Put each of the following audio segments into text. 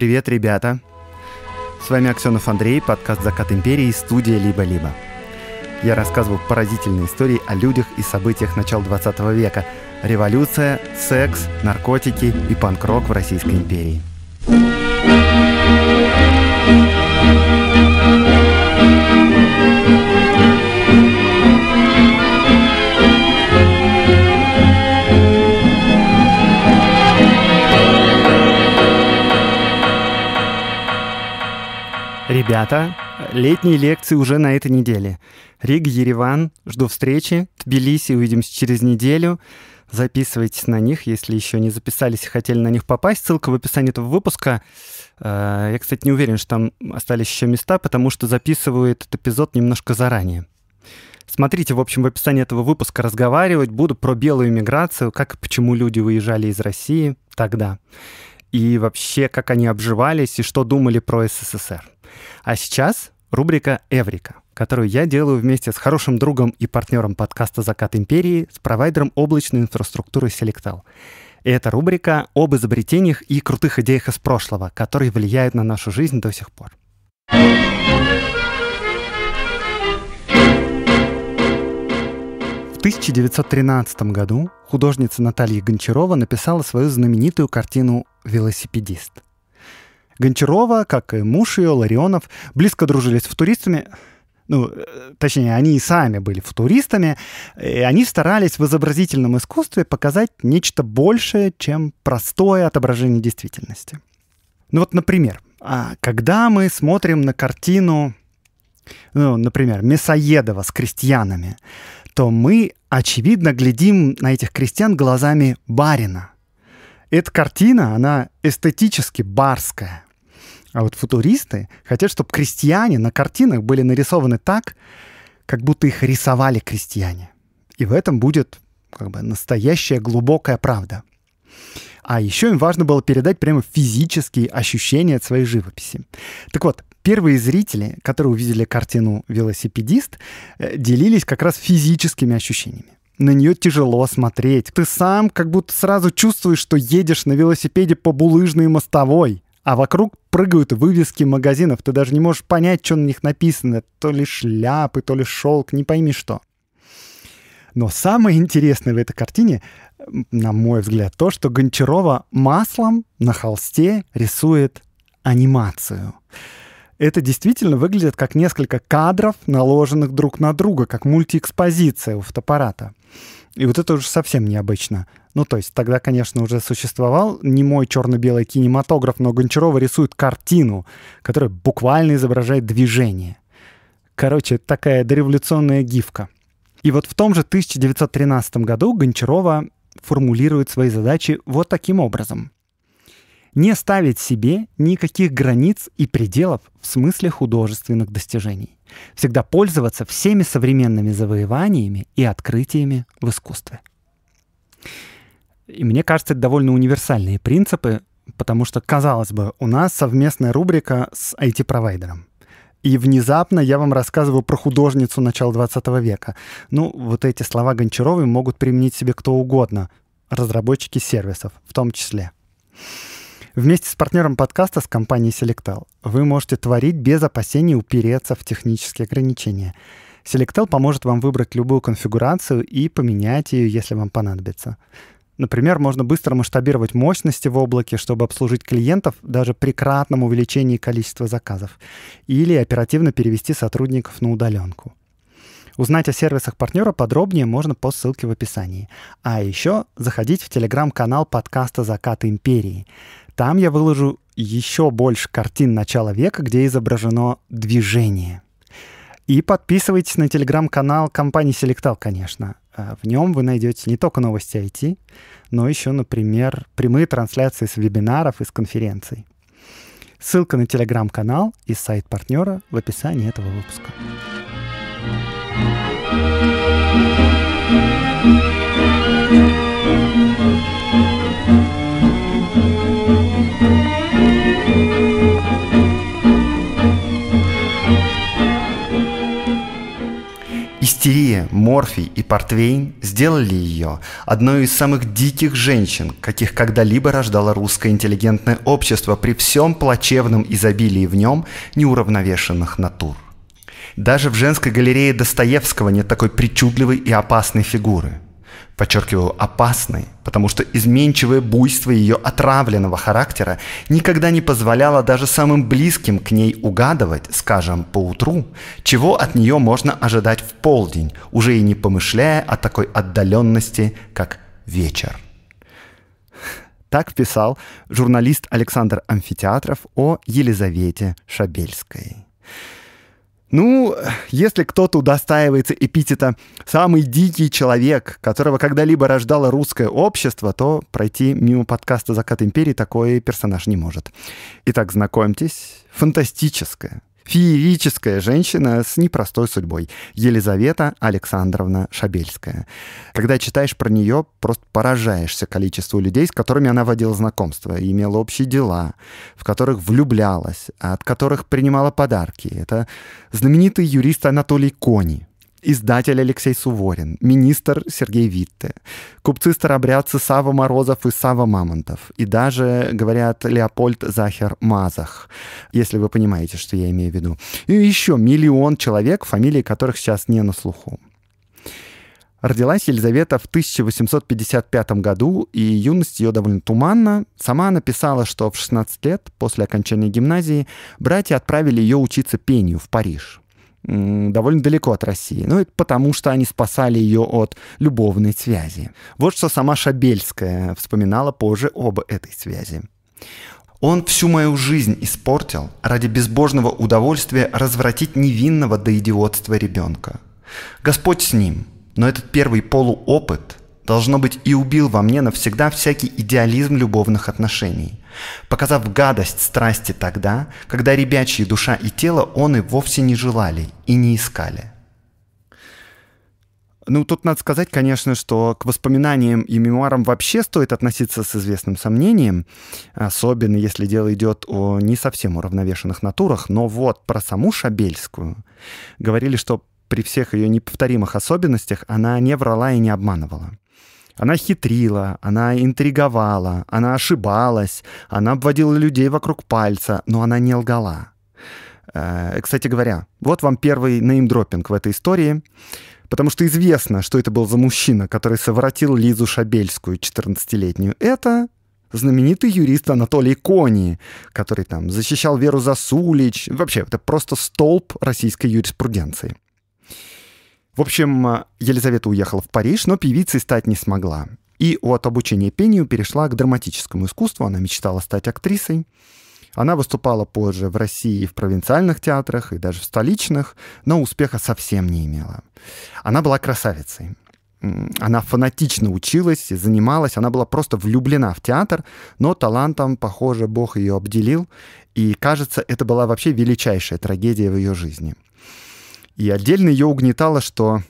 Привет, ребята! С вами Аксенов Андрей, подкаст «Закат империи» и студия «Либо-либо». Я рассказываю поразительные истории о людях и событиях начала 20 века. Революция, секс, наркотики и панк-рок в Российской империи. Ребята, летние лекции уже на этой неделе. Риг, Ереван, жду встречи. Тбилиси увидимся через неделю. Записывайтесь на них, если еще не записались и хотели на них попасть. Ссылка в описании этого выпуска. Э, я, кстати, не уверен, что там остались еще места, потому что записываю этот эпизод немножко заранее. Смотрите, в общем, в описании этого выпуска разговаривать буду про белую миграцию, как и почему люди выезжали из России тогда, и вообще, как они обживались и что думали про СССР. А сейчас рубрика «Эврика», которую я делаю вместе с хорошим другом и партнером подкаста «Закат империи» с провайдером облачной инфраструктуры Селектал. И это рубрика об изобретениях и крутых идеях из прошлого, которые влияют на нашу жизнь до сих пор. В 1913 году художница Наталья Гончарова написала свою знаменитую картину «Велосипедист». Гончарова, как и муж ее, Ларионов, близко дружили с футуристами, ну, э, точнее, они и сами были футуристами, и они старались в изобразительном искусстве показать нечто большее, чем простое отображение действительности. Ну вот, например, а когда мы смотрим на картину, ну, например, Мясоедова с крестьянами, то мы, очевидно, глядим на этих крестьян глазами барина. Эта картина, она эстетически барская, а вот футуристы хотят, чтобы крестьяне на картинах были нарисованы так, как будто их рисовали крестьяне. И в этом будет как бы настоящая глубокая правда. А еще им важно было передать прямо физические ощущения от своей живописи. Так вот, первые зрители, которые увидели картину «Велосипедист», э, делились как раз физическими ощущениями. На нее тяжело смотреть. Ты сам как будто сразу чувствуешь, что едешь на велосипеде по булыжной мостовой а вокруг прыгают вывески магазинов. Ты даже не можешь понять, что на них написано. То ли шляпы, то ли шелк, не пойми что. Но самое интересное в этой картине, на мой взгляд, то, что Гончарова маслом на холсте рисует анимацию. Это действительно выглядит как несколько кадров, наложенных друг на друга, как мультиэкспозиция у фотоаппарата. И вот это уже совсем необычно. Ну, то есть тогда, конечно, уже существовал не мой черно-белый кинематограф, но Гончарова рисует картину, которая буквально изображает движение. Короче, такая дореволюционная гифка. И вот в том же 1913 году Гончарова формулирует свои задачи вот таким образом. Не ставить себе никаких границ и пределов в смысле художественных достижений. Всегда пользоваться всеми современными завоеваниями и открытиями в искусстве. И мне кажется, это довольно универсальные принципы, потому что, казалось бы, у нас совместная рубрика с IT-провайдером. И внезапно я вам рассказываю про художницу начала 20 века. Ну, вот эти слова Гончаровой могут применить себе кто угодно, разработчики сервисов в том числе. Вместе с партнером подкаста с компанией Selectel вы можете творить без опасений упереться в технические ограничения. Selectel поможет вам выбрать любую конфигурацию и поменять ее, если вам понадобится. Например, можно быстро масштабировать мощности в облаке, чтобы обслужить клиентов даже при кратном увеличении количества заказов. Или оперативно перевести сотрудников на удаленку. Узнать о сервисах партнера подробнее можно по ссылке в описании. А еще заходить в телеграм-канал подкаста «Закат империи». Там я выложу еще больше картин начала века, где изображено движение. И подписывайтесь на телеграм-канал компании Selectal, конечно. Э, в нем вы найдете не только новости IT, но еще, например, прямые трансляции с вебинаров и с конференций. Ссылка на телеграм-канал и сайт партнера в описании этого выпуска. thank you Истерия, Морфий и Портвейн сделали ее одной из самых диких женщин, каких когда-либо рождало русское интеллигентное общество при всем плачевном изобилии в нем неуравновешенных натур. Даже в женской галерее Достоевского нет такой причудливой и опасной фигуры – подчеркиваю, опасной, потому что изменчивое буйство ее отравленного характера никогда не позволяло даже самым близким к ней угадывать, скажем, по утру, чего от нее можно ожидать в полдень, уже и не помышляя о такой отдаленности, как вечер. Так писал журналист Александр Амфитеатров о Елизавете Шабельской. Ну, если кто-то удостаивается эпитета «самый дикий человек», которого когда-либо рождало русское общество, то пройти мимо подкаста «Закат империи» такой персонаж не может. Итак, знакомьтесь, фантастическая, Феерическая женщина с непростой судьбой. Елизавета Александровна Шабельская. Когда читаешь про нее, просто поражаешься количеству людей, с которыми она водила знакомства, имела общие дела, в которых влюблялась, от которых принимала подарки. Это знаменитый юрист Анатолий Кони, издатель Алексей Суворин, министр Сергей Витте, купцы-старобрядцы Сава Морозов и Сава Мамонтов, и даже, говорят, Леопольд Захер Мазах, если вы понимаете, что я имею в виду. И еще миллион человек, фамилии которых сейчас не на слуху. Родилась Елизавета в 1855 году, и юность ее довольно туманна. Сама она писала, что в 16 лет после окончания гимназии братья отправили ее учиться пению в Париж довольно далеко от России. Ну, это потому, что они спасали ее от любовной связи. Вот что сама Шабельская вспоминала позже об этой связи. Он всю мою жизнь испортил ради безбожного удовольствия развратить невинного до идиотства ребенка. Господь с ним, но этот первый полуопыт должно быть, и убил во мне навсегда всякий идеализм любовных отношений, показав гадость страсти тогда, когда ребячьи душа и тело он и вовсе не желали и не искали. Ну, тут надо сказать, конечно, что к воспоминаниям и мемуарам вообще стоит относиться с известным сомнением, особенно если дело идет о не совсем уравновешенных натурах, но вот про саму Шабельскую говорили, что при всех ее неповторимых особенностях она не врала и не обманывала. Она хитрила, она интриговала, она ошибалась, она обводила людей вокруг пальца, но она не лгала. Э, кстати говоря, вот вам первый неймдропинг в этой истории, потому что известно, что это был за мужчина, который совратил Лизу Шабельскую, 14-летнюю. Это знаменитый юрист Анатолий Кони, который там защищал Веру Засулич. Вообще, это просто столб российской юриспруденции. В общем, э, Елизавета уехала в Париж, но певицей стать не смогла. И от обучения пению перешла к драматическому искусству. Она мечтала стать актрисой. Она выступала позже в России в провинциальных театрах и даже в столичных, но успеха совсем не имела. Она была красавицей. Она фанатично училась, занималась, она была просто влюблена в театр, но талантом, похоже, Бог ее обделил, и, кажется, это была вообще величайшая трагедия в ее жизни – и отдельно ее угнетало, что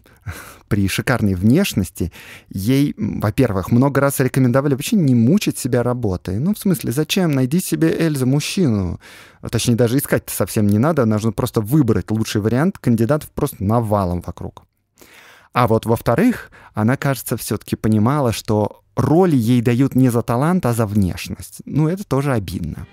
при шикарной внешности ей, во-первых, много раз рекомендовали вообще не мучить себя работой. Ну, в смысле, зачем? Найди себе Эльза мужчину. Точнее, даже искать-то совсем не надо. Нужно просто выбрать лучший вариант. Кандидатов просто навалом вокруг. А вот во-вторых, она, кажется, все-таки понимала, что роли ей дают не за талант, а за внешность. Ну, это тоже обидно.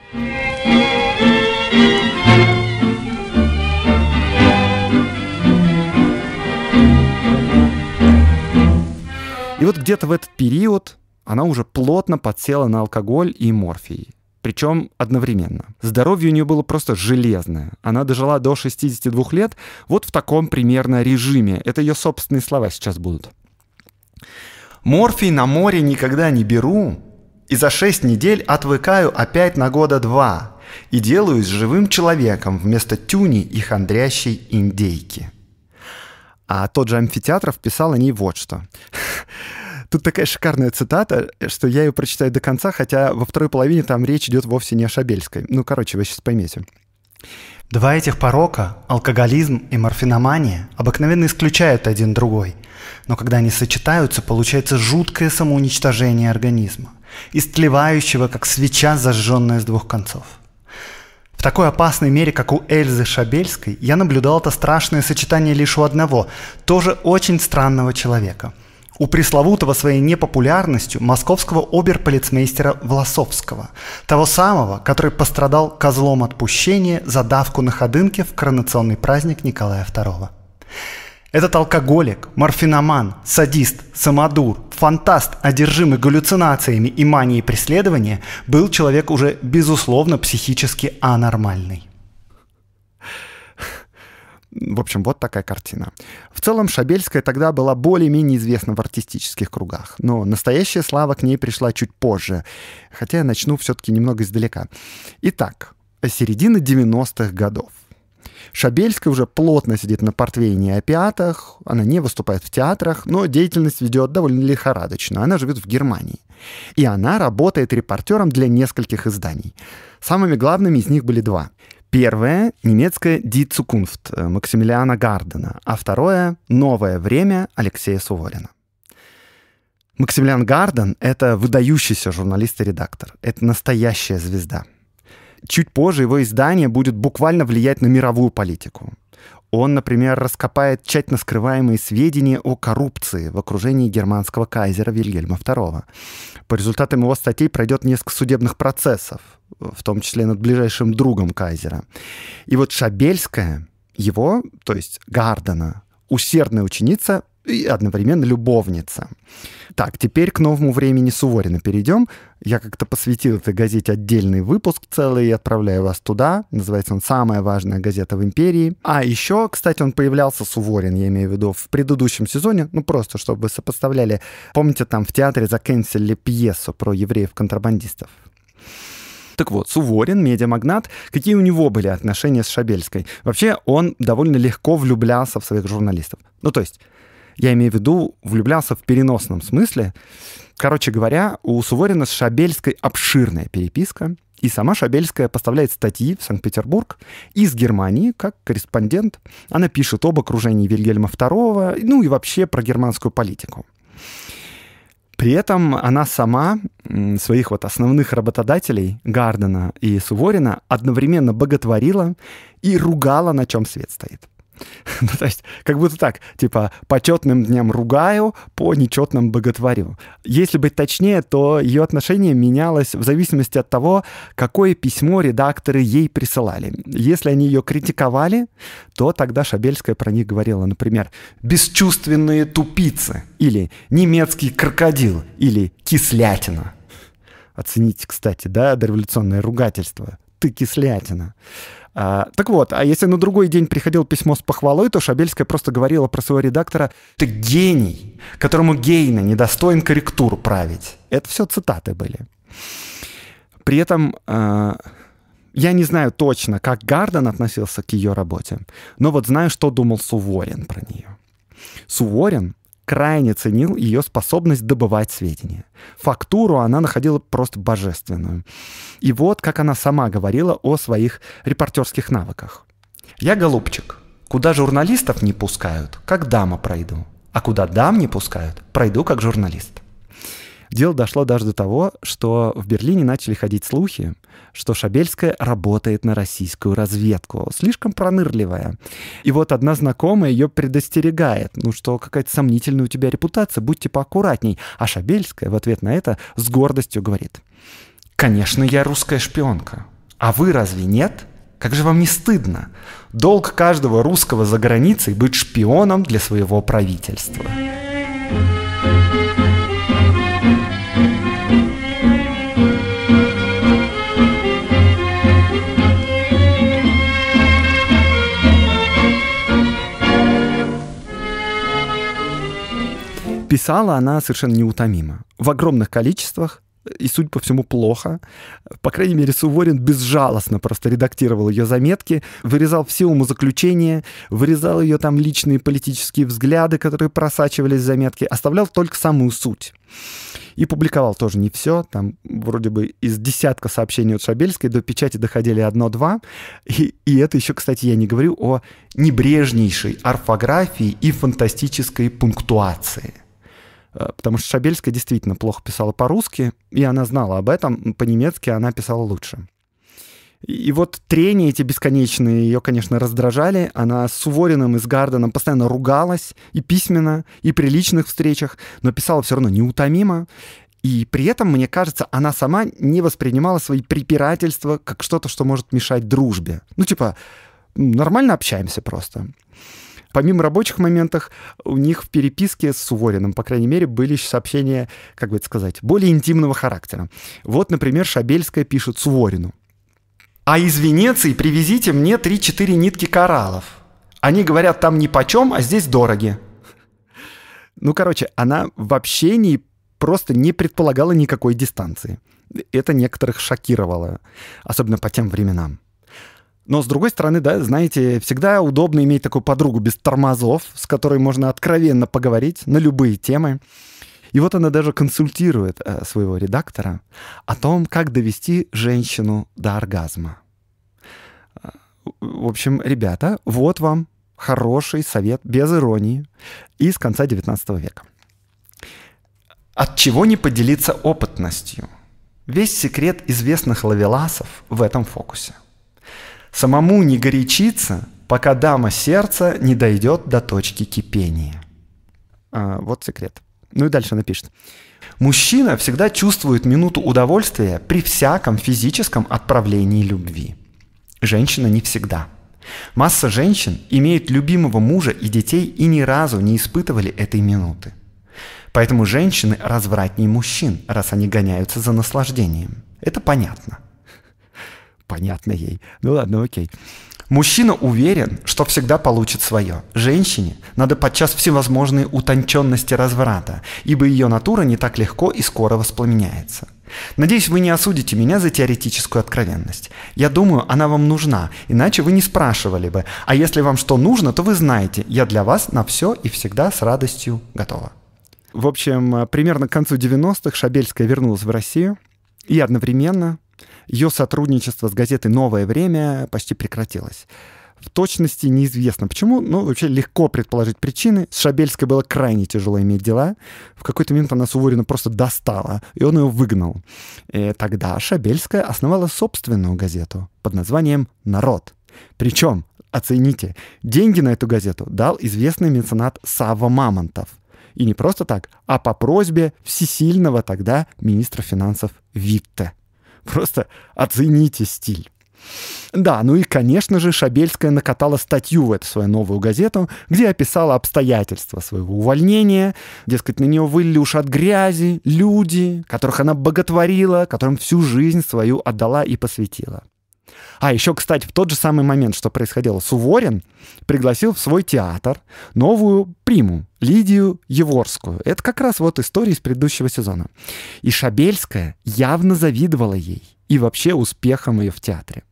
И вот где-то в этот период она уже плотно подсела на алкоголь и морфий. Причем одновременно. Здоровье у нее было просто железное. Она дожила до 62 лет вот в таком примерно режиме. Это ее собственные слова сейчас будут. «Морфий на море никогда не беру, и за шесть недель отвыкаю опять на года два, и делаюсь живым человеком вместо тюни и хандрящей индейки». А тот же Амфитеатров писал о ней вот что. Тут такая шикарная цитата, что я ее прочитаю до конца, хотя во второй половине там речь идет вовсе не о Шабельской. Ну, короче, вы сейчас поймете. Два этих порока, алкоголизм и морфиномания, обыкновенно исключают один другой. Но когда они сочетаются, получается жуткое самоуничтожение организма, истлевающего, как свеча, зажженная с двух концов. В такой опасной мере, как у Эльзы Шабельской, я наблюдал это страшное сочетание лишь у одного, тоже очень странного человека. У пресловутого своей непопулярностью московского оберполицмейстера Власовского, того самого, который пострадал козлом отпущения за давку на ходынке в коронационный праздник Николая II. Этот алкоголик, морфиноман, садист, самодур, фантаст, одержимый галлюцинациями и манией преследования, был человек уже, безусловно, психически анормальный. В общем, вот такая картина. В целом, Шабельская тогда была более-менее известна в артистических кругах, но настоящая слава к ней пришла чуть позже, хотя я начну все-таки немного издалека. Итак, середина 90-х годов. Шабельская уже плотно сидит на портвейне и опиатах, она не выступает в театрах, но деятельность ведет довольно лихорадочно. Она живет в Германии. И она работает репортером для нескольких изданий. Самыми главными из них были два. Первое — немецкое «Die Zukunft» Максимилиана Гардена, а второе — «Новое время» Алексея Суворина. Максимилиан Гарден — это выдающийся журналист и редактор. Это настоящая звезда — Чуть позже его издание будет буквально влиять на мировую политику. Он, например, раскопает тщательно скрываемые сведения о коррупции в окружении германского кайзера Вильгельма II. По результатам его статей пройдет несколько судебных процессов, в том числе над ближайшим другом кайзера. И вот Шабельская, его, то есть Гардена, усердная ученица и одновременно любовница. Так, теперь к новому времени Суворина перейдем. Я как-то посвятил этой газете отдельный выпуск целый и отправляю вас туда. Называется он «Самая важная газета в империи». А еще, кстати, он появлялся, Суворин, я имею в виду, в предыдущем сезоне, ну просто, чтобы вы сопоставляли. Помните, там в театре заканчивали пьесу про евреев-контрабандистов? Так вот, Суворин, медиамагнат, какие у него были отношения с Шабельской? Вообще, он довольно легко влюблялся в своих журналистов. Ну, то есть, я имею в виду влюблялся в переносном смысле. Короче говоря, у Суворина с Шабельской обширная переписка, и сама Шабельская поставляет статьи в Санкт-Петербург из Германии как корреспондент. Она пишет об окружении Вильгельма II, ну и вообще про германскую политику. При этом она сама своих вот основных работодателей Гардена и Суворина одновременно боготворила и ругала, на чем свет стоит. ну, то есть, как будто так, типа, по четным дням ругаю, по нечетным боготворю. Если быть точнее, то ее отношение менялось в зависимости от того, какое письмо редакторы ей присылали. Если они ее критиковали, то тогда Шабельская про них говорила, например, «бесчувственные тупицы» или «немецкий крокодил» или «кислятина». Оцените, кстати, да, дореволюционное ругательство. «Ты кислятина». А, так вот, а если на другой день приходил письмо с похвалой, то Шабельская просто говорила про своего редактора «Ты гений, которому Гейна недостоин корректур править». Это все цитаты были. При этом а, я не знаю точно, как Гарден относился к ее работе, но вот знаю, что думал Суворин про нее. Суворин крайне ценил ее способность добывать сведения. Фактуру она находила просто божественную. И вот как она сама говорила о своих репортерских навыках. «Я голубчик. Куда журналистов не пускают, как дама пройду. А куда дам не пускают, пройду как журналист». Дело дошло даже до того, что в Берлине начали ходить слухи, что Шабельская работает на российскую разведку. Слишком пронырливая. И вот одна знакомая ее предостерегает, ну что какая-то сомнительная у тебя репутация, будьте поаккуратней. А Шабельская в ответ на это с гордостью говорит, «Конечно, я русская шпионка. А вы разве нет?» Как же вам не стыдно? Долг каждого русского за границей быть шпионом для своего правительства. писала она совершенно неутомимо. В огромных количествах, э, и, судя по всему, плохо. По крайней мере, Суворин безжалостно просто редактировал ее заметки, вырезал все умозаключения, вырезал ее там личные политические взгляды, которые просачивались в заметки, оставлял только самую суть. И публиковал тоже не все. Там вроде бы из десятка сообщений от Шабельской до печати доходили одно-два. И, и это еще, кстати, я не говорю о небрежнейшей орфографии и фантастической пунктуации – Э, потому что Шабельская действительно плохо писала по-русски, и она знала об этом, по-немецки она писала лучше. И вот трения эти бесконечные ее, конечно, раздражали. Она с Сувориным и с Гарденом постоянно ругалась и письменно, и при личных встречах, но писала все равно неутомимо. И при этом, мне кажется, она сама не воспринимала свои препирательства как что-то, что может мешать дружбе. Ну, типа, нормально общаемся просто. Помимо рабочих моментов, у них в переписке с Сувориным, по крайней мере, были сообщения, как бы это сказать, более интимного характера. Вот, например, Шабельская пишет Суворину. «А из Венеции привезите мне 3-4 нитки кораллов. Они говорят, там ни почем, а здесь дороги». Ну, короче, она в общении просто не предполагала никакой дистанции. Это некоторых шокировало, особенно по тем временам. Но, с другой стороны, да, знаете, всегда удобно иметь такую подругу без тормозов, с которой можно откровенно поговорить на любые темы. И вот она даже консультирует э, своего редактора о том, как довести женщину до оргазма. Э, в общем, ребята, вот вам хороший совет, без иронии, из конца XIX века. От чего не поделиться опытностью? Весь секрет известных лавеласов в этом фокусе – самому не горячиться, пока дама сердца не дойдет до точки кипения. А, вот секрет. Ну и дальше напишет. Мужчина всегда чувствует минуту удовольствия при всяком физическом отправлении любви. Женщина не всегда. Масса женщин имеет любимого мужа и детей и ни разу не испытывали этой минуты. Поэтому женщины развратнее мужчин, раз они гоняются за наслаждением. Это понятно. Понятно ей. Ну ладно, окей. Мужчина уверен, что всегда получит свое. Женщине надо подчас всевозможные утонченности разврата, ибо ее натура не так легко и скоро воспламеняется. Надеюсь, вы не осудите меня за теоретическую откровенность. Я думаю, она вам нужна, иначе вы не спрашивали бы. А если вам что нужно, то вы знаете, я для вас на все и всегда с радостью готова. В общем, примерно к концу 90-х Шабельская вернулась в Россию и одновременно ее сотрудничество с газетой «Новое время» почти прекратилось. В точности неизвестно почему, но вообще легко предположить причины. С Шабельской было крайне тяжело иметь дела. В какой-то момент она Суворина просто достала, и он ее выгнал. И э, тогда Шабельская основала собственную газету под названием «Народ». Причем, оцените, деньги на эту газету дал известный меценат Сава Мамонтов. И не просто так, а по просьбе всесильного тогда министра финансов Витте. Просто оцените стиль. Да, ну и, конечно же, Шабельская накатала статью в эту свою новую газету, где описала обстоятельства своего увольнения. Дескать, на нее вылили уж от грязи люди, которых она боготворила, которым всю жизнь свою отдала и посвятила. А еще, кстати, в тот же самый момент, что происходило, Суворин пригласил в свой театр новую приму, Лидию Еворскую. Это как раз вот история из предыдущего сезона. И Шабельская явно завидовала ей и вообще успехам ее в театре.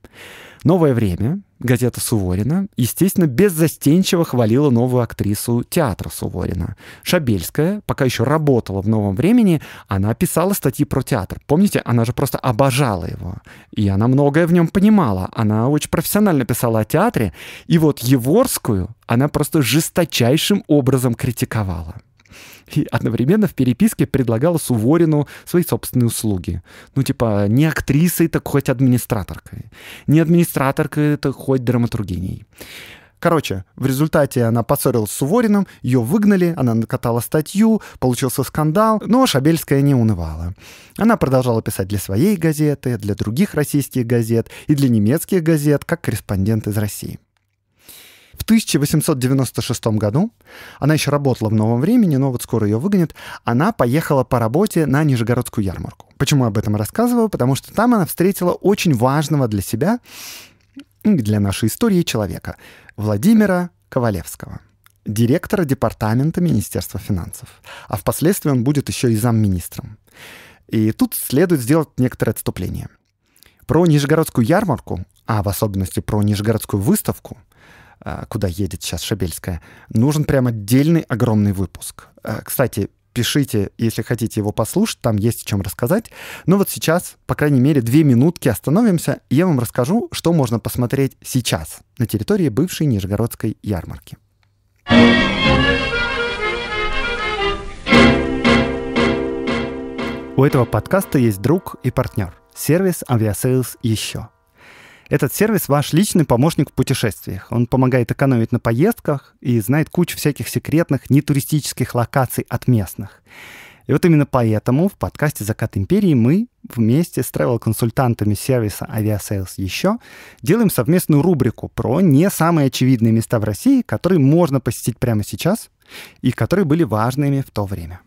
Новое время, газета Суворина, естественно, беззастенчиво хвалила новую актрису театра Суворина. Шабельская, пока еще работала в «Новом времени», она писала статьи про театр. Помните, она же просто обожала его. И она многое в нем понимала. Она очень профессионально писала о театре. И вот Еворскую она просто жесточайшим образом критиковала и одновременно в переписке предлагала Суворину свои собственные услуги. Ну, типа, не актрисой, так хоть администраторкой. Не администраторкой, так хоть драматургиней. Короче, в результате она поссорилась с Сувориным, ее выгнали, она накатала статью, получился скандал, но Шабельская не унывала. Она продолжала писать для своей газеты, для других российских газет и для немецких газет, как корреспондент из России. 1896 году, она еще работала в новом времени, но вот скоро ее выгонят, она поехала по работе на Нижегородскую ярмарку. Почему я об этом рассказываю? Потому что там она встретила очень важного для себя для нашей истории человека Владимира Ковалевского директора департамента Министерства финансов, а впоследствии он будет еще и замминистром. И тут следует сделать некоторое отступление. Про Нижегородскую ярмарку, а в особенности про Нижегородскую выставку – а, куда едет сейчас Шабельская, нужен прям отдельный огромный выпуск. А, кстати, пишите, если хотите его послушать, там есть о чем рассказать. Но вот сейчас, по крайней мере, две минутки остановимся, и я вам расскажу, что можно посмотреть сейчас на территории бывшей Нижегородской ярмарки. У этого подкаста есть друг и партнер – сервис «Авиасейлс еще». Этот сервис ваш личный помощник в путешествиях. Он помогает экономить на поездках и знает кучу всяких секретных нетуристических локаций от местных. И вот именно поэтому в подкасте «Закат империи» мы вместе с travel-консультантами сервиса Авиасейлс еще делаем совместную рубрику про не самые очевидные места в России, которые можно посетить прямо сейчас и которые были важными в то время.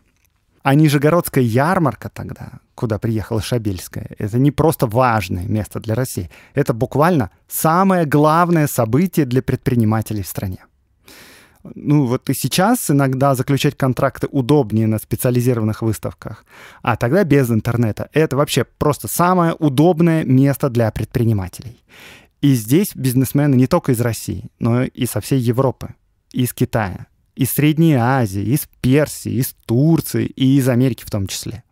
А Нижегородская ярмарка тогда, куда приехала Шабельская, это не просто важное место для России, это буквально самое главное событие для предпринимателей в стране. Ну вот и сейчас иногда заключать контракты удобнее на специализированных выставках, а тогда без интернета. Это вообще просто самое удобное место для предпринимателей. И здесь бизнесмены не только из России, но и со всей Европы, из Китая, из Средней Азии, из Персии, из Турции и из Америки в том числе.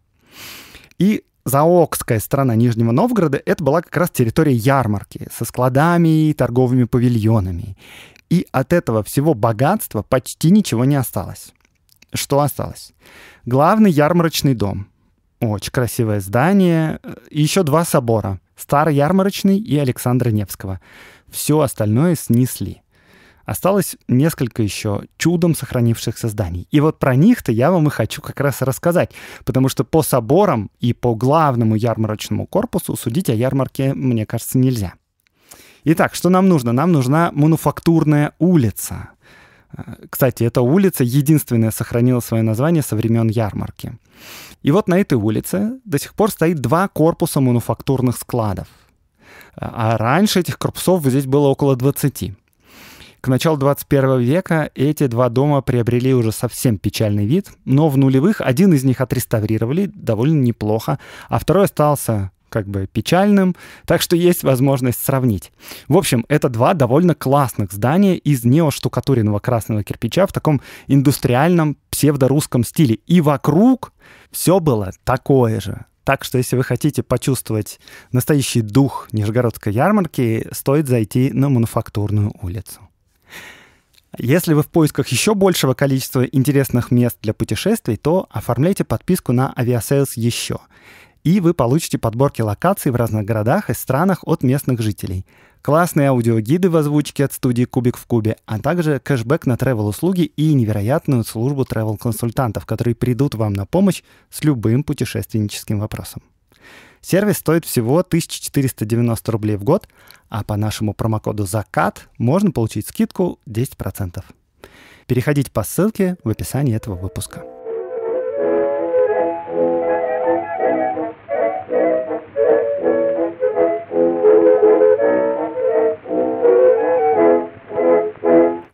И Заокская страна Нижнего Новгорода — это была как раз территория ярмарки со складами и торговыми павильонами. И от этого всего богатства почти ничего не осталось. Что осталось? Главный ярмарочный дом. Очень красивое здание. И еще два собора. Старый ярмарочный и Александра Невского. Все остальное снесли осталось несколько еще чудом сохранившихся зданий. И вот про них-то я вам и хочу как раз рассказать, потому что по соборам и по главному ярмарочному корпусу судить о ярмарке, мне кажется, нельзя. Итак, что нам нужно? Нам нужна мануфактурная улица. Э, кстати, эта улица единственная сохранила свое название со времен ярмарки. И вот на этой улице до сих пор стоит два корпуса мануфактурных складов. Э, а раньше этих корпусов здесь было около 20. К началу 21 века эти два дома приобрели уже совсем печальный вид, но в нулевых один из них отреставрировали довольно неплохо, а второй остался как бы печальным, так что есть возможность сравнить. В общем, это два довольно классных здания из неоштукатуренного красного кирпича в таком индустриальном псевдорусском стиле. И вокруг все было такое же. Так что если вы хотите почувствовать настоящий дух Нижегородской ярмарки, стоит зайти на Мануфактурную улицу. Если вы в поисках еще большего количества интересных мест для путешествий, то оформляйте подписку на Aviasales еще. И вы получите подборки локаций в разных городах и странах от местных жителей. Классные аудиогиды в озвучке от студии «Кубик в Кубе», а также кэшбэк на travel-услуги и невероятную службу travel-консультантов, которые придут вам на помощь с любым путешественническим вопросом. Сервис стоит всего 1490 рублей в год, а по нашему промокоду «Закат» можно получить скидку 10%. Переходите по ссылке в описании этого выпуска.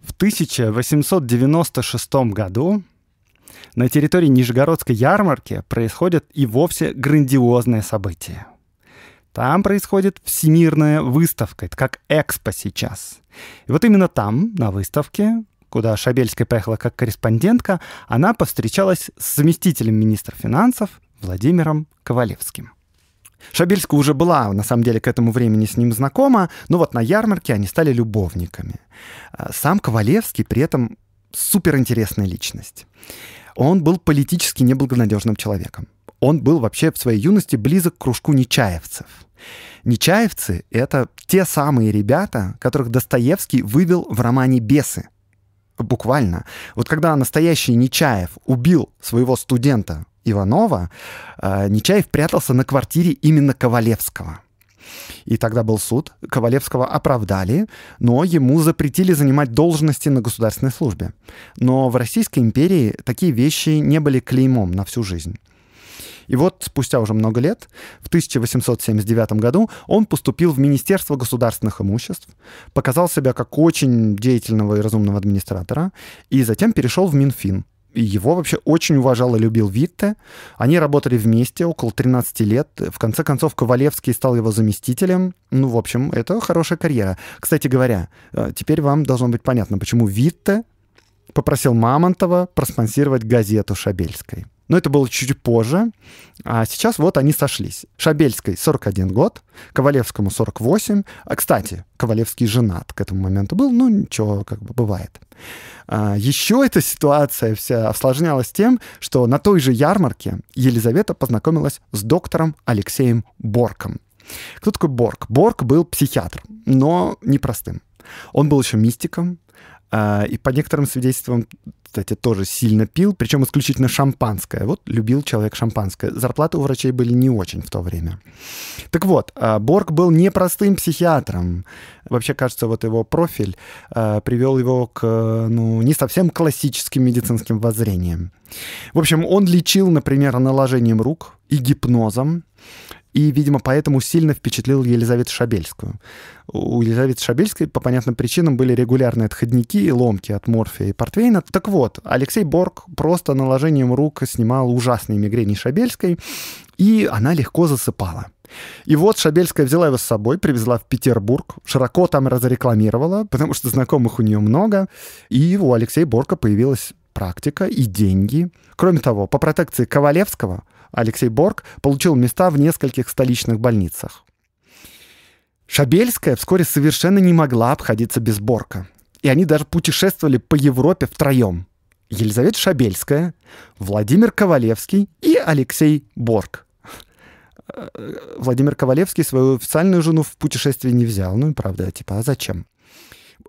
В 1896 году на территории Нижегородской ярмарки происходят и вовсе грандиозные события. Там происходит всемирная выставка, это как экспо сейчас. И вот именно там, на выставке, куда Шабельская поехала как корреспондентка, она повстречалась с заместителем министра финансов Владимиром Ковалевским. Шабельская уже была, на самом деле, к этому времени с ним знакома, но вот на ярмарке они стали любовниками. А сам Ковалевский при этом суперинтересная личность. Он был политически неблагонадежным человеком. Он был вообще в своей юности близок к кружку нечаевцев. Нечаевцы — это те самые ребята, которых Достоевский вывел в романе «Бесы», буквально. Вот когда настоящий Нечаев убил своего студента Иванова, э, Нечаев прятался на квартире именно Ковалевского — и тогда был суд, Ковалевского оправдали, но ему запретили занимать должности на государственной службе. Но в Российской империи такие вещи не были клеймом на всю жизнь. И вот спустя уже много лет, в 1879 году, он поступил в Министерство государственных имуществ, показал себя как очень деятельного и разумного администратора, и затем перешел в Минфин, его вообще очень уважал и любил Витте. Они работали вместе около 13 лет. В конце концов, Ковалевский стал его заместителем. Ну, в общем, это хорошая карьера. Кстати говоря, э, теперь вам должно быть понятно, почему Витте попросил Мамонтова проспонсировать газету Шабельской но это было чуть позже. А сейчас вот они сошлись. Шабельской 41 год, Ковалевскому 48. А, кстати, Ковалевский женат к этому моменту был, ну ничего, как бы бывает. А, еще эта ситуация вся осложнялась тем, что на той же ярмарке Елизавета познакомилась с доктором Алексеем Борком. Кто такой Борг? Борг был психиатром, но непростым. Он был еще мистиком, а, и по некоторым свидетельствам, кстати, тоже сильно пил, причем исключительно шампанское. Вот любил человек шампанское. Зарплаты у врачей были не очень в то время. Так вот, а, Борг был непростым психиатром. Вообще, кажется, вот его профиль а, привел его к ну, не совсем классическим медицинским воззрениям. В общем, он лечил, например, наложением рук и гипнозом и, видимо, поэтому сильно впечатлил Елизавету Шабельскую. У Елизаветы Шабельской по понятным причинам были регулярные отходники и ломки от морфия и портвейна. Так вот, Алексей Борг просто наложением рук снимал ужасные мигрени Шабельской, и она легко засыпала. И вот Шабельская взяла его с собой, привезла в Петербург, широко там разрекламировала, потому что знакомых у нее много, и у Алексея Борка появилась практика и деньги. Кроме того, по протекции Ковалевского Алексей Борг получил места в нескольких столичных больницах. Шабельская вскоре совершенно не могла обходиться без Борка. И они даже путешествовали по Европе втроем. Елизавета Шабельская, Владимир Ковалевский и Алексей Борг. Э, э, Владимир Ковалевский свою официальную жену в путешествие не взял. Ну и правда, а типа, а зачем?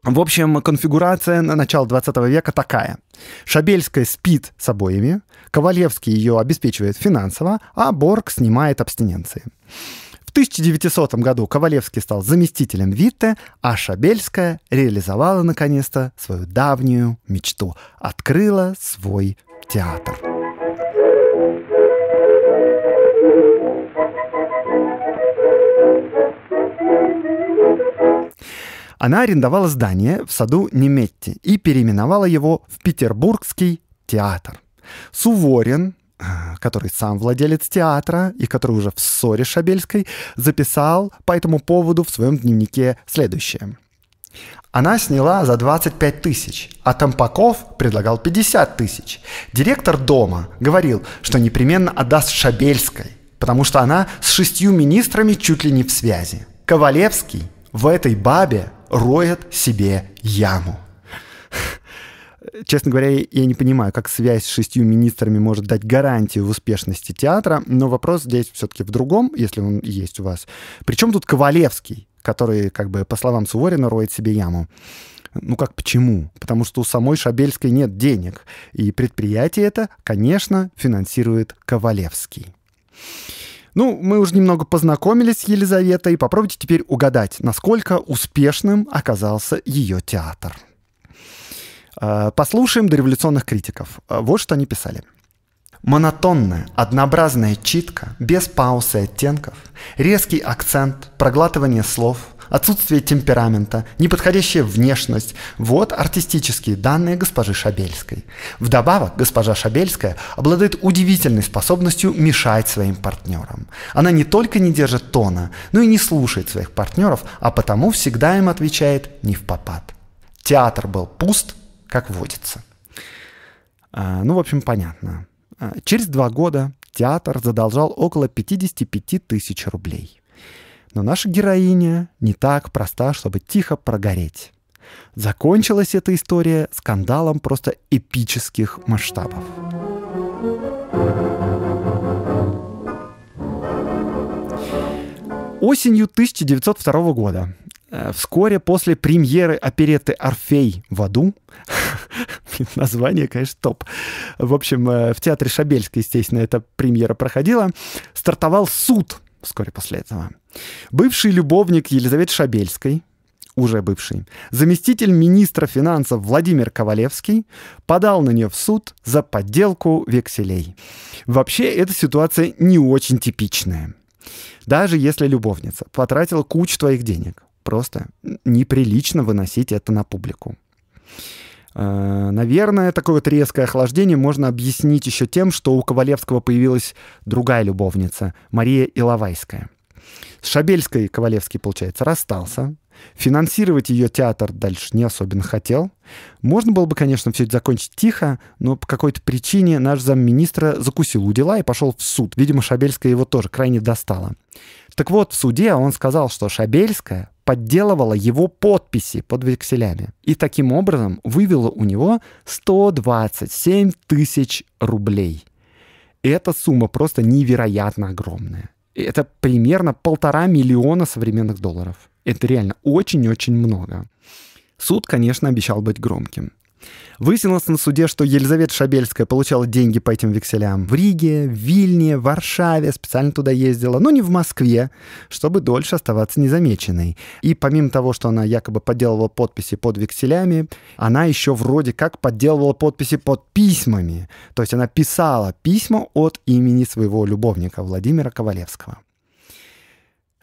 В общем, конфигурация на начало 20 века такая. Шабельская спит с обоими, Ковалевский ее обеспечивает финансово, а Борг снимает абстиненции. В 1900 году Ковалевский стал заместителем Витте, а Шабельская реализовала наконец-то свою давнюю мечту, открыла свой театр. Она арендовала здание в саду Неметти и переименовала его в Петербургский театр. Суворин, э, который сам владелец театра и который уже в ссоре с Шабельской, записал по этому поводу в своем дневнике следующее. Она сняла за 25 тысяч, а Тампаков предлагал 50 тысяч. Директор дома говорил, что непременно отдаст Шабельской, потому что она с шестью министрами чуть ли не в связи. Ковалевский в этой бабе роет себе яму. Честно говоря, я не понимаю, как связь с шестью министрами может дать гарантию в успешности театра, но вопрос здесь все-таки в другом, если он есть у вас. Причем тут Ковалевский, который, как бы, по словам Суворина, роет себе яму. Ну как почему? Потому что у самой Шабельской нет денег, и предприятие это, конечно, финансирует Ковалевский. Ну, мы уже немного познакомились с Елизаветой. Попробуйте теперь угадать, насколько успешным оказался ее театр. Э, послушаем дореволюционных критиков. Э, вот что они писали. Монотонная, однообразная читка, без пауз и оттенков, резкий акцент, проглатывание слов, отсутствие темперамента, неподходящая внешность – вот артистические данные госпожи Шабельской. Вдобавок, госпожа Шабельская обладает удивительной способностью мешать своим партнерам. Она не только не держит тона, но и не слушает своих партнеров, а потому всегда им отвечает не в попад. Театр был пуст, как водится. А, ну, в общем, понятно. А, через два года театр задолжал около 55 тысяч рублей. Но наша героиня не так проста, чтобы тихо прогореть. Закончилась эта история скандалом просто эпических масштабов. Осенью 1902 года, э, вскоре после премьеры опереты «Орфей в аду», название, конечно, топ. В общем, э, в театре Шабельской, естественно, эта премьера проходила, стартовал суд вскоре после этого. Бывший любовник Елизаветы Шабельской, уже бывший, заместитель министра финансов Владимир Ковалевский подал на нее в суд за подделку векселей. Вообще, эта ситуация не очень типичная. Даже если любовница потратила кучу твоих денег, просто неприлично выносить это на публику. Э, наверное, такое вот резкое охлаждение можно объяснить еще тем, что у Ковалевского появилась другая любовница, Мария Иловайская. С Шабельской Ковалевский, получается, расстался. Финансировать ее театр дальше не особенно хотел. Можно было бы, конечно, все это закончить тихо, но по какой-то причине наш замминистра закусил у дела и пошел в суд. Видимо, Шабельская его тоже крайне достала. Так вот, в суде он сказал, что Шабельская подделывала его подписи под векселями. И таким образом вывела у него 127 тысяч рублей. И эта сумма просто невероятно огромная. И это примерно полтора миллиона современных долларов. Это реально очень-очень много. Суд, конечно, обещал быть громким. Выяснилось на суде, что Елизавета Шабельская получала деньги по этим векселям в Риге, в Вильне, в Варшаве, специально туда ездила, но не в Москве, чтобы дольше оставаться незамеченной. И помимо того, что она якобы подделывала подписи под векселями, она еще вроде как подделывала подписи под письмами. То есть она писала письма от имени своего любовника Владимира Ковалевского.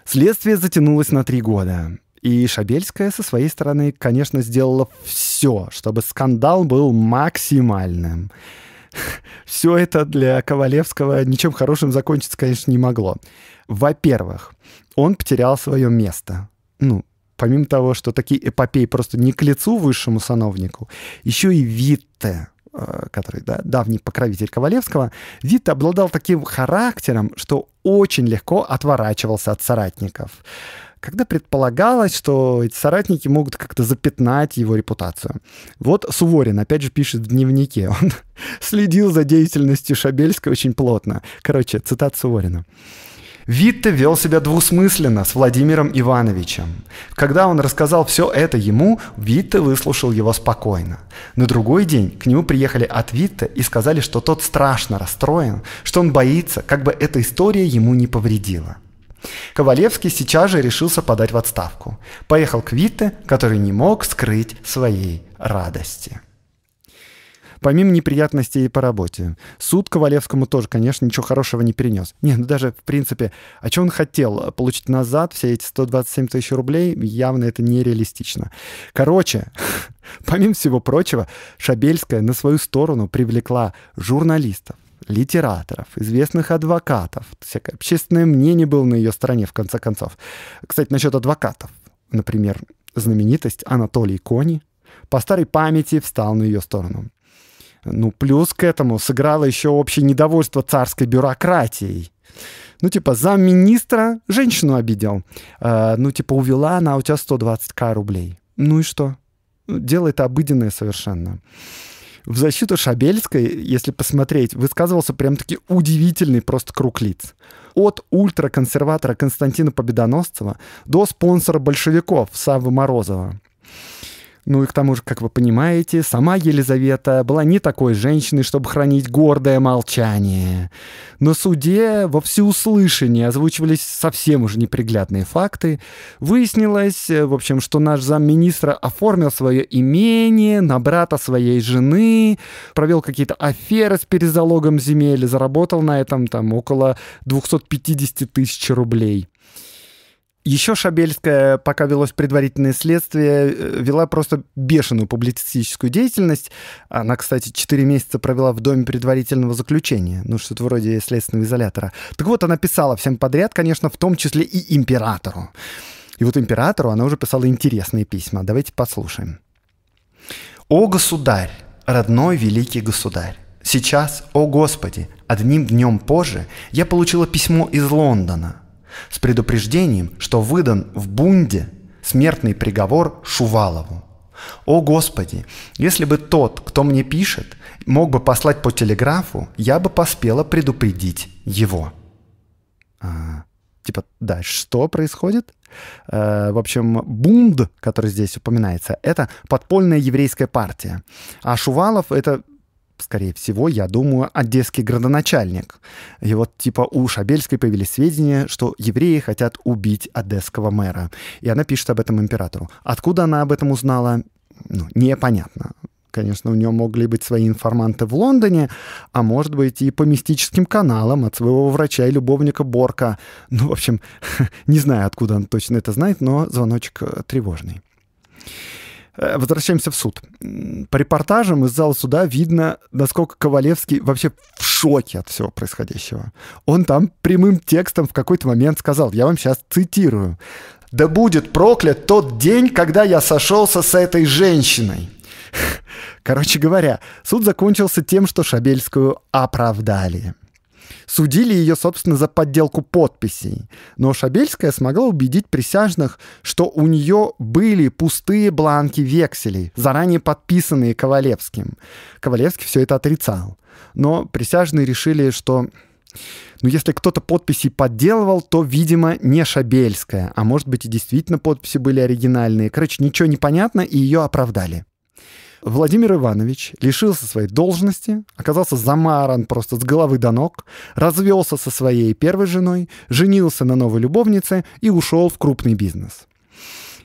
Следствие затянулось на три года. И Шабельская со своей стороны, конечно, сделала все, чтобы скандал был максимальным. Все это для Ковалевского ничем хорошим закончиться, конечно, не могло. Во-первых, он потерял свое место. Ну, помимо того, что такие эпопеи просто не к лицу высшему сановнику, еще и Витте, э, который да, давний покровитель Ковалевского, Витте обладал таким характером, что очень легко отворачивался от соратников когда предполагалось, что эти соратники могут как-то запятнать его репутацию. Вот Суворин, опять же, пишет в дневнике. Он следил за деятельностью Шабельского очень плотно. Короче, цитат Суворина. Витте вел себя двусмысленно с Владимиром Ивановичем. Когда он рассказал все это ему, Витте выслушал его спокойно. На другой день к нему приехали от Витте и сказали, что тот страшно расстроен, что он боится, как бы эта история ему не повредила. Ковалевский сейчас же решился подать в отставку. Поехал к Витте, который не мог скрыть своей радости. Помимо неприятностей по работе, суд Ковалевскому тоже, конечно, ничего хорошего не перенес. Нет, ну даже, в принципе, о а чем он хотел? Получить назад все эти 127 тысяч рублей? Явно это нереалистично. Короче, помимо всего прочего, Шабельская на свою сторону привлекла журналистов, литераторов, известных адвокатов. Всякое общественное мнение было на ее стороне, в конце концов. Кстати, насчет адвокатов. Например, знаменитость Анатолий Кони по старой памяти встал на ее сторону. Ну, плюс к этому сыграло еще общее недовольство царской бюрократией. Ну, типа, замминистра женщину обидел. Э, ну, типа, увела она у тебя 120к рублей. Ну и что? Ну, дело это обыденное совершенно. В защиту Шабельской, если посмотреть, высказывался прям-таки удивительный просто круг лиц. От ультраконсерватора Константина Победоносцева до спонсора большевиков Савы Морозова. Ну и к тому же, как вы понимаете, сама Елизавета была не такой женщиной, чтобы хранить гордое молчание. На суде во всеуслышание озвучивались совсем уже неприглядные факты. Выяснилось, э, в общем, что наш замминистра оформил свое имение на брата своей жены, провел какие-то аферы с перезалогом земель, заработал на этом там около 250 тысяч рублей. Еще Шабельская, пока велось предварительное следствие, э, вела просто бешеную публицистическую деятельность. Она, кстати, 4 месяца провела в доме предварительного заключения. Ну, что-то вроде следственного изолятора. Так вот, она писала всем подряд, конечно, в том числе и императору. И вот императору она уже писала интересные письма. Давайте послушаем. «О, государь, родной великий государь! Сейчас, о Господи, одним днем позже я получила письмо из Лондона – с предупреждением, что выдан в Бунде смертный приговор Шувалову. «О Господи, если бы тот, кто мне пишет, мог бы послать по телеграфу, я бы поспела предупредить его». А, типа, да, что происходит? Э, в общем, Бунд, который здесь упоминается, это подпольная еврейская партия. А Шувалов — это скорее всего, я думаю, одесский градоначальник. И вот типа у Шабельской появились сведения, что евреи хотят убить одесского мэра. И она пишет об этом императору. Откуда она об этом узнала, ну, непонятно. Конечно, у нее могли быть свои информанты в Лондоне, а может быть и по мистическим каналам от своего врача и любовника Борка. Ну, в общем, не знаю, откуда он точно это знает, но звоночек э, тревожный. Э, возвращаемся в суд. По репортажам из зала суда видно, насколько Ковалевский вообще в шоке от всего происходящего. Он там прямым текстом в какой-то момент сказал, я вам сейчас цитирую, «Да будет проклят тот день, когда я сошелся с этой женщиной». Короче говоря, суд закончился тем, что Шабельскую оправдали. Судили ее, собственно, за подделку подписей. Но Шабельская смогла убедить присяжных, что у нее были пустые бланки векселей, заранее подписанные Ковалевским. Ковалевский все это отрицал. Но присяжные решили, что ну если кто-то подписи подделывал, то, видимо, не Шабельская, а может быть и действительно подписи были оригинальные. Короче, ничего не понятно, и ее оправдали. Владимир Иванович лишился своей должности, оказался замаран просто с головы до ног, развелся со своей первой женой, женился на новой любовнице и ушел в крупный бизнес.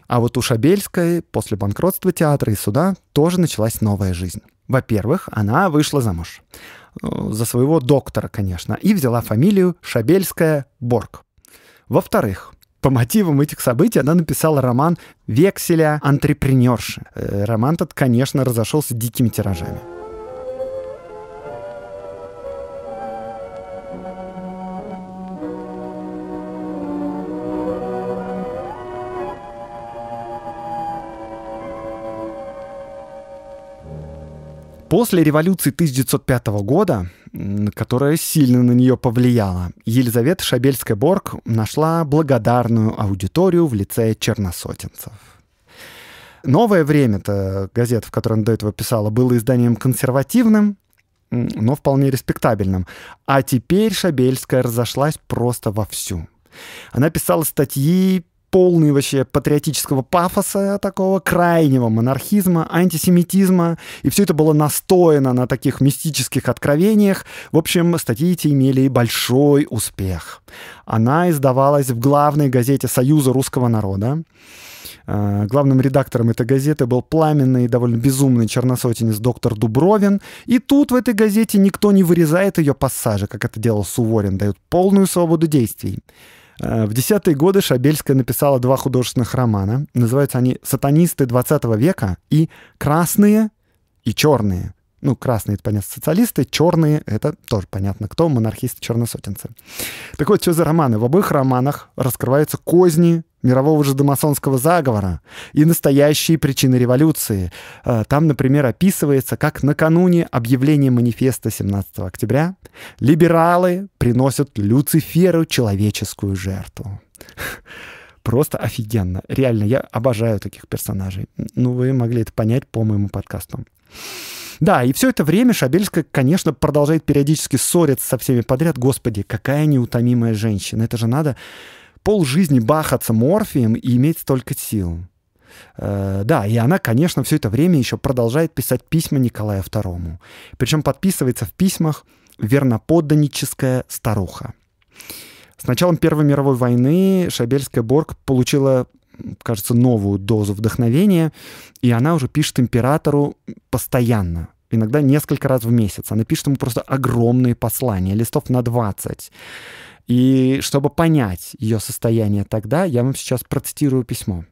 А вот у Шабельской после банкротства театра и суда тоже началась новая жизнь. Во-первых, она вышла замуж. Э, за своего доктора, конечно, и взяла фамилию Шабельская-Борг. Во-вторых, по мотивам этих событий она написала роман «Векселя антрепренерши». Э, роман этот, конечно, разошелся дикими тиражами. После революции 1905 года, которая сильно на нее повлияла, Елизавета Шабельская-Борг нашла благодарную аудиторию в лице черносотенцев. «Новое время»-то, газет, в которой она до этого писала, было изданием консервативным, но вполне респектабельным. А теперь Шабельская разошлась просто вовсю. Она писала статьи, полный вообще патриотического пафоса такого, крайнего монархизма, антисемитизма, и все это было настоено на таких мистических откровениях. В общем, статьи эти имели большой успех. Она издавалась в главной газете Союза русского народа. А, главным редактором этой газеты был пламенный и довольно безумный черносотенец доктор Дубровин. И тут в этой газете никто не вырезает ее пассажи, как это делал Суворин, дают полную свободу действий. Э, в десятые годы Шабельская написала два художественных романа. Называются они «Сатанисты 20 века» и «Красные и черные». Ну, красные — это, понятно, социалисты, черные — это тоже понятно кто, монархисты, черносотенцы. Так вот, что за романы? В обоих романах раскрываются козни мирового жидомасонского заговора и настоящие причины революции. Э, там, например, описывается, как накануне объявления манифеста 17 октября либералы приносят Люциферу человеческую жертву. Просто офигенно. Реально, я обожаю таких персонажей. Ну, вы могли это понять по моему подкасту. Да, и все это время Шабельская, конечно, продолжает периодически ссориться со всеми подряд. Господи, какая неутомимая женщина. Это же надо пол жизни бахаться морфием и иметь столько сил. Э, да, и она, конечно, все это время еще продолжает писать письма Николаю II. Причем подписывается в письмах «Верноподданическая старуха». С началом Первой мировой войны Шабельская Борг получила кажется, новую дозу вдохновения, и она уже пишет императору постоянно, иногда несколько раз в месяц. Она пишет ему просто огромные послания, листов на 20. И чтобы понять ее состояние тогда, я вам сейчас процитирую письмо.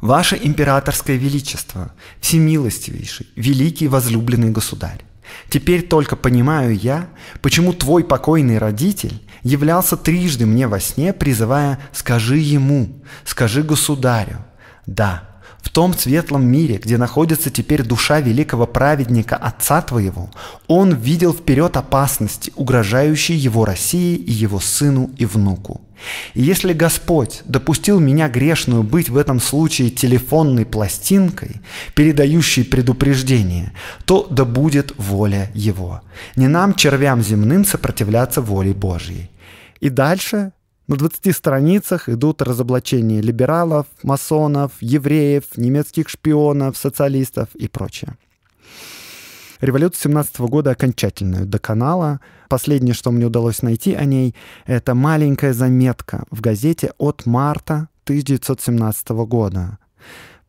«Ваше императорское величество, всемилостивейший, великий возлюбленный государь, Теперь только понимаю я, почему твой покойный родитель являлся трижды мне во сне, призывая «скажи ему, скажи государю». Да, в том светлом мире, где находится теперь душа великого праведника отца твоего, он видел вперед опасности, угрожающие его России и его сыну и внуку. И если Господь допустил меня грешную быть в этом случае телефонной пластинкой, передающей предупреждение, то да будет воля Его. Не нам, червям земным, сопротивляться воле Божьей. И дальше на 20 страницах идут разоблачения либералов, масонов, евреев, немецких шпионов, социалистов и прочее. Революция 17 -го года окончательную до канала. Последнее, что мне удалось найти о ней, это маленькая заметка в газете от марта 1917 года,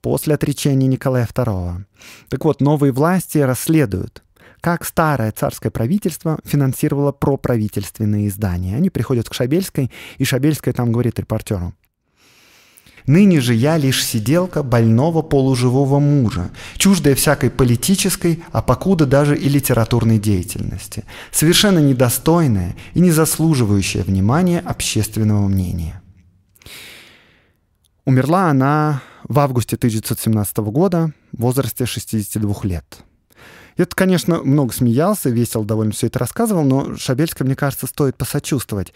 после отречения Николая II. Так вот, новые власти расследуют, как старое царское правительство финансировало проправительственные издания. Они приходят к Шабельской, и Шабельская там говорит репортеру. «Ныне же я лишь сиделка больного полуживого мужа, чуждая всякой политической, а покуда даже и литературной деятельности, совершенно недостойная и не заслуживающая внимания общественного мнения». Умерла она в августе 1917 года в возрасте 62 лет – это, конечно, много смеялся, весело довольно все это рассказывал, но Шабельская, мне кажется, стоит посочувствовать.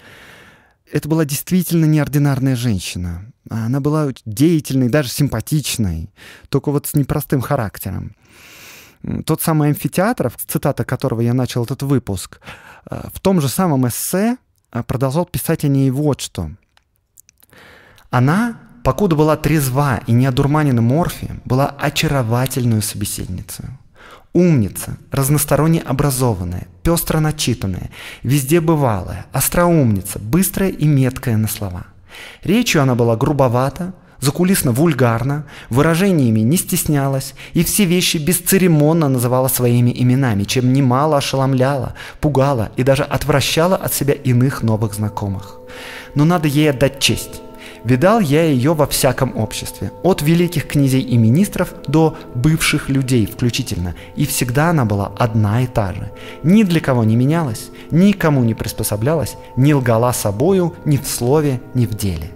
Это была действительно неординарная женщина. Она была деятельной, даже симпатичной, только вот с непростым характером. Тот самый амфитеатр, цитата которого я начал этот выпуск, э, в том же самом эссе э, продолжал писать о ней вот что. Она, покуда была трезва и не одурманена морфием, была очаровательную собеседницей. Умница, разносторонне образованная, пестро начитанная, везде бывалая, остроумница, быстрая и меткая на слова. Речью она была грубовата, закулисно вульгарна, выражениями не стеснялась и все вещи бесцеремонно называла своими именами, чем немало ошеломляла, пугала и даже отвращала от себя иных новых знакомых. Но надо ей отдать честь. Видал я ее во всяком обществе, от великих князей и министров до бывших людей включительно, и всегда она была одна и та же. Ни для кого не менялась, никому не приспособлялась, не лгала собою ни в слове, ни в деле.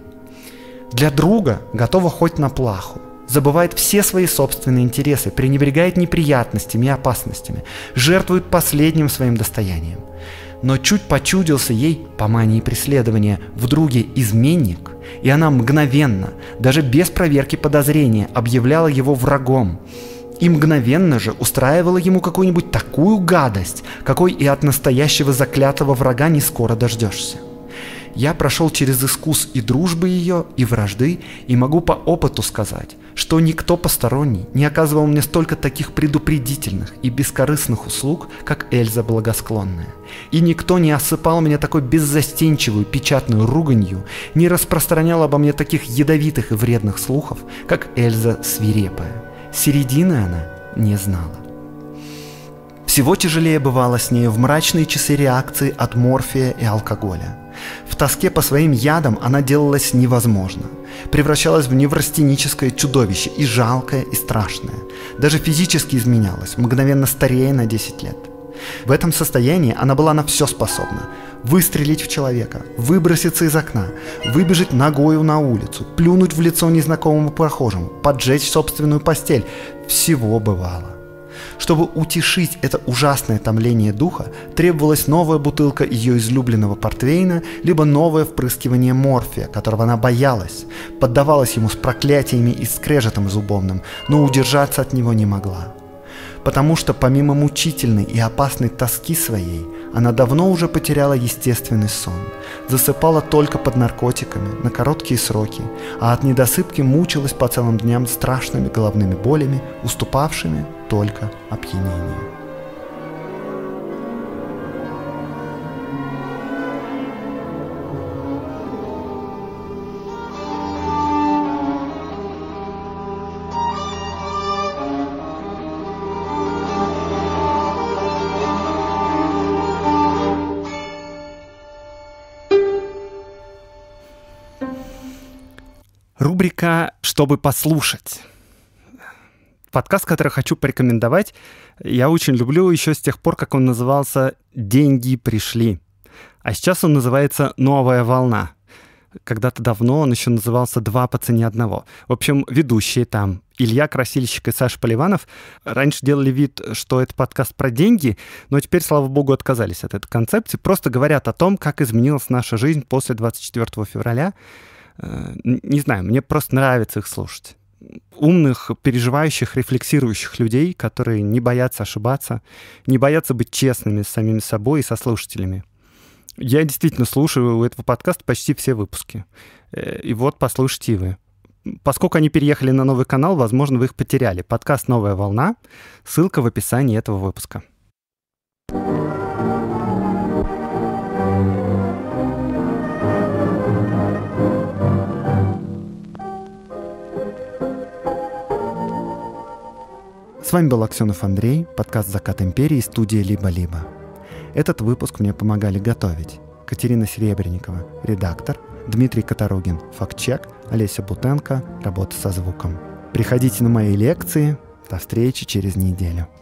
Для друга готова хоть на плаху, забывает все свои собственные интересы, пренебрегает неприятностями и опасностями, жертвует последним своим достоянием – но чуть почудился ей по мании преследования в друге изменник, и она мгновенно, даже без проверки подозрения, объявляла его врагом. И мгновенно же устраивала ему какую-нибудь такую гадость, какой и от настоящего заклятого врага не скоро дождешься. Я прошел через искус и дружбы ее, и вражды, и могу по опыту сказать, что никто посторонний не оказывал мне столько таких предупредительных и бескорыстных услуг, как Эльза Благосклонная. И никто не осыпал меня такой беззастенчивую печатную руганью, не распространял обо мне таких ядовитых и вредных слухов, как Эльза Свирепая. Середины она не знала. Всего тяжелее бывало с ней в мрачные часы реакции от морфия и алкоголя. В тоске по своим ядам она делалась невозможно, превращалась в неврастеническое чудовище, и жалкое, и страшное. Даже физически изменялась, мгновенно старее на 10 лет. В этом состоянии она была на все способна. Выстрелить в человека, выброситься из окна, выбежать ногою на улицу, плюнуть в лицо незнакомому прохожему, поджечь собственную постель. Всего бывало. Чтобы утешить это ужасное томление духа, требовалась новая бутылка ее излюбленного портвейна, либо новое впрыскивание морфия, которого она боялась, поддавалась ему с проклятиями и скрежетом зубовным, но удержаться от него не могла. Потому что помимо мучительной и опасной тоски своей, она давно уже потеряла естественный сон, засыпала только под наркотиками, на короткие сроки, а от недосыпки мучилась по целым дням страшными головными болями, уступавшими только опьянению. рубрика «Чтобы послушать». Подкаст, который хочу порекомендовать, я очень люблю еще с тех пор, как он назывался «Деньги пришли». А сейчас он называется «Новая волна». Когда-то давно он еще назывался «Два по цене одного». В общем, ведущие там Илья Красильщик и Саша Поливанов раньше делали вид, что это подкаст про деньги, но теперь, слава богу, отказались от этой концепции. Просто говорят о том, как изменилась наша жизнь после 24 февраля, не знаю, мне просто нравится их слушать. Умных, переживающих, рефлексирующих людей, которые не боятся ошибаться, не боятся быть честными с самими собой и со слушателями. Я действительно слушаю у этого подкаста почти все выпуски. Э, и вот послушайте вы. Поскольку они переехали на новый канал, возможно, вы их потеряли. Подкаст «Новая волна». Ссылка в описании этого выпуска. вами был Аксенов Андрей, подкаст «Закат империи» студия «Либо-либо». Этот выпуск мне помогали готовить Катерина Серебренникова, редактор, Дмитрий Катарогин, фактчек, Олеся Бутенко, работа со звуком. Приходите на мои лекции. До встречи через неделю.